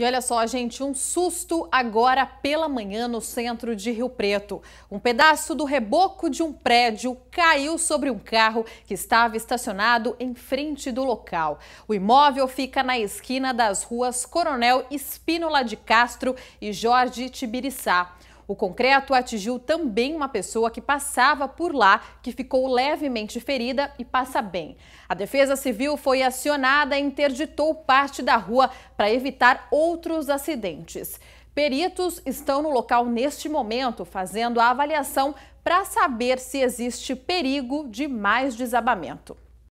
E olha só, gente, um susto agora pela manhã no centro de Rio Preto. Um pedaço do reboco de um prédio caiu sobre um carro que estava estacionado em frente do local. O imóvel fica na esquina das ruas Coronel Espínola de Castro e Jorge Tibiriçá. O concreto atingiu também uma pessoa que passava por lá, que ficou levemente ferida e passa bem. A Defesa Civil foi acionada e interditou parte da rua para evitar outros acidentes. Peritos estão no local neste momento fazendo a avaliação para saber se existe perigo de mais desabamento.